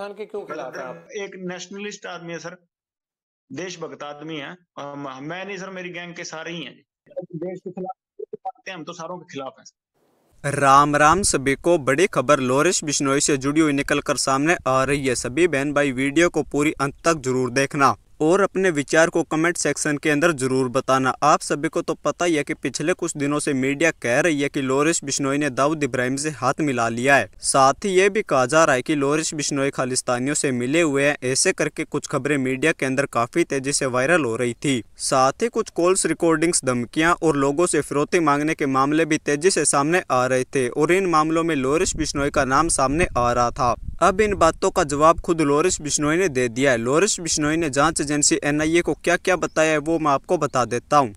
पाकिस्तान के क्यों खिलाफ है आप एक नेशनलिस्ट आदमी है सर देशभक्त आदमी है मैं नहीं सर मेरी गैंग के सारे ही हैं देश के खिलाफ हम तो सारों के खिलाफ हैं राम राम सभी को बड़ी खबर लोरेश बिश्नोई से जुड़ी हुई निकल कर सामने आ रही है सभी बहन भाई वीडियो को पूरी अंत तक जरूर देखना और अपने विचार को कमेंट सेक्शन के अंदर ज़रूर बताना आप सभी को तो पता ही है कि पिछले कुछ दिनों से मीडिया कह रही है कि लोरिस बिश्नोई ने दाऊद इब्राहिम से हाथ मिला लिया है साथ ही ये भी कहा जा रहा है कि लोरिस बिश्नोई खालिस्तानियों से मिले हुए हैं ऐसे करके कुछ खबरें मीडिया के अंदर काफ़ी तेजी से वायरल हो रही थी साथ ही कुछ कॉल्स रिकॉर्डिंग्स धमकियाँ और लोगों से फिरौती मांगने के मामले भी तेजी से सामने आ रहे थे और इन मामलों में लोरिस बिश्नोई का नाम सामने आ रहा था अब इन बातों का जवाब खुद लोरिस बिश्नोई ने दे दिया है लोरिस बिश्नोई ने जांच एजेंसी एनआईए को क्या क्या बताया है वो मैं आपको बता देता हूँ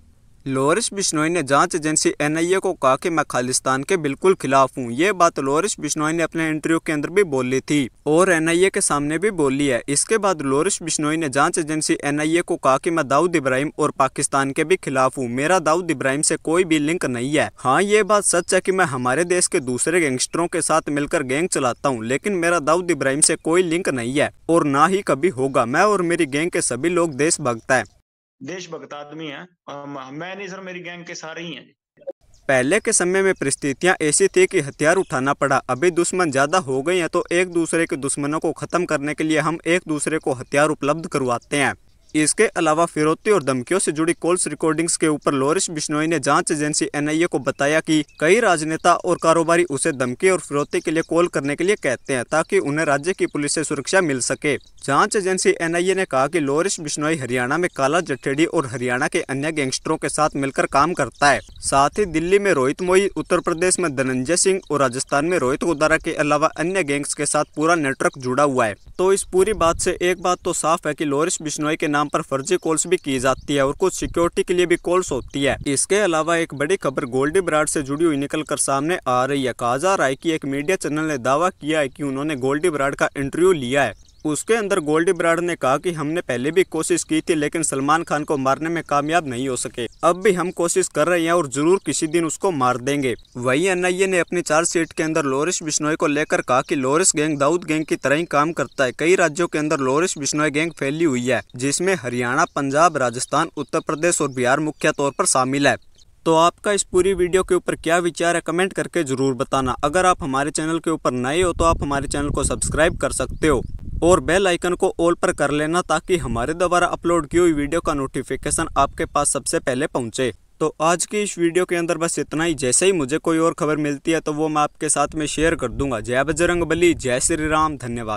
लोरिस बिश्नोई ने जांच एजेंसी एनआईए को कहा कि मैं खालिस्तान के बिल्कुल खिलाफ हूँ ये बात लोरिस बिश्नोई ने अपने इंटरव्यू के अंदर भी बोली थी और एनआईए के सामने भी बोली है इसके बाद लोरिस बिश्नोई ने जांच एजेंसी एनआईए को कहा कि मैं दाऊद इब्राहिम और पाकिस्तान के भी खिलाफ हूँ मेरा दाऊद इब्राहिम से कोई भी लिंक नहीं है हाँ ये बात सच है की मैं हमारे देश के दूसरे गैंगस्टरों के साथ मिलकर गैंग चलाता हूँ लेकिन मेरा दाऊद इब्राहिम से कोई लिंक नहीं है और ना ही कभी होगा मैं और मेरी गैंग के सभी लोग देश भगता है देशभक्त आदमी है मैं नहीं सर मेरी गैंग के सारे ही हैं पहले के समय में परिस्थितियां ऐसी थी कि हथियार उठाना पड़ा अभी दुश्मन ज़्यादा हो गए हैं तो एक दूसरे के दुश्मनों को ख़त्म करने के लिए हम एक दूसरे को हथियार उपलब्ध करवाते हैं इसके अलावा फिरौती और धमकियों से जुड़ी कॉल्स रिकॉर्डिंग्स के ऊपर लोरिश बिश्नोई ने जांच एजेंसी एनआईए को बताया कि कई राजनेता और कारोबारी उसे धमकी और फिरौती के लिए कॉल करने के लिए कहते हैं ताकि उन्हें राज्य की पुलिस से सुरक्षा मिल सके जांच एजेंसी एनआईए ने कहा कि लोरिश बिश्नोई हरियाणा में काला जठेड़ी और हरियाणा के अन्य गैंगस्टरों के साथ मिलकर काम करता है साथ ही दिल्ली में रोहित मोई उत्तर प्रदेश में धनंजय सिंह और राजस्थान में रोहित गोदारा के अलावा अन्य गैंग्स के साथ पूरा नेटवर्क जुड़ा हुआ है तो इस पूरी बात ऐसी एक बात तो साफ है की लोरिश बिश्नोई के नाम नाम पर फर्जी कॉल्स भी की जाती है और कुछ सिक्योरिटी के लिए भी कॉल्स होती है इसके अलावा एक बड़ी खबर गोल्डी ब्राड से जुड़ी हुई निकल कर सामने आ रही है कहा जा रहा है की एक मीडिया चैनल ने दावा किया है की उन्होंने गोल्डी ब्राड का इंटरव्यू लिया है उसके अंदर गोल्डी ब्राड ने कहा कि हमने पहले भी कोशिश की थी लेकिन सलमान खान को मारने में कामयाब नहीं हो सके अब भी हम कोशिश कर रहे हैं और जरूर किसी दिन उसको मार देंगे वहीं एनआईए ने अपनी सीट के अंदर लोरिस बिश्नोई को लेकर कहा कि लोरिस गैंग दाऊद गैंग की तरह ही काम करता है कई राज्यों के अंदर लोरिस बिश्नोई गैंग फैली हुई है जिसमें हरियाणा पंजाब राजस्थान उत्तर प्रदेश और बिहार मुख्य तौर पर शामिल है तो आपका इस पूरी वीडियो के ऊपर क्या विचार है कमेंट करके ज़रूर बताना अगर आप हमारे चैनल के ऊपर नए हो तो आप हमारे चैनल को सब्सक्राइब कर सकते हो और बेल आइकन को ऑल पर कर लेना ताकि हमारे द्वारा अपलोड की हुई वीडियो का नोटिफिकेशन आपके पास सबसे पहले पहुंचे तो आज की इस वीडियो के अंदर बस इतना ही जैसे ही मुझे कोई और खबर मिलती है तो वो मैं आपके साथ में शेयर कर दूंगा जय बजरंग जय श्री राम धन्यवाद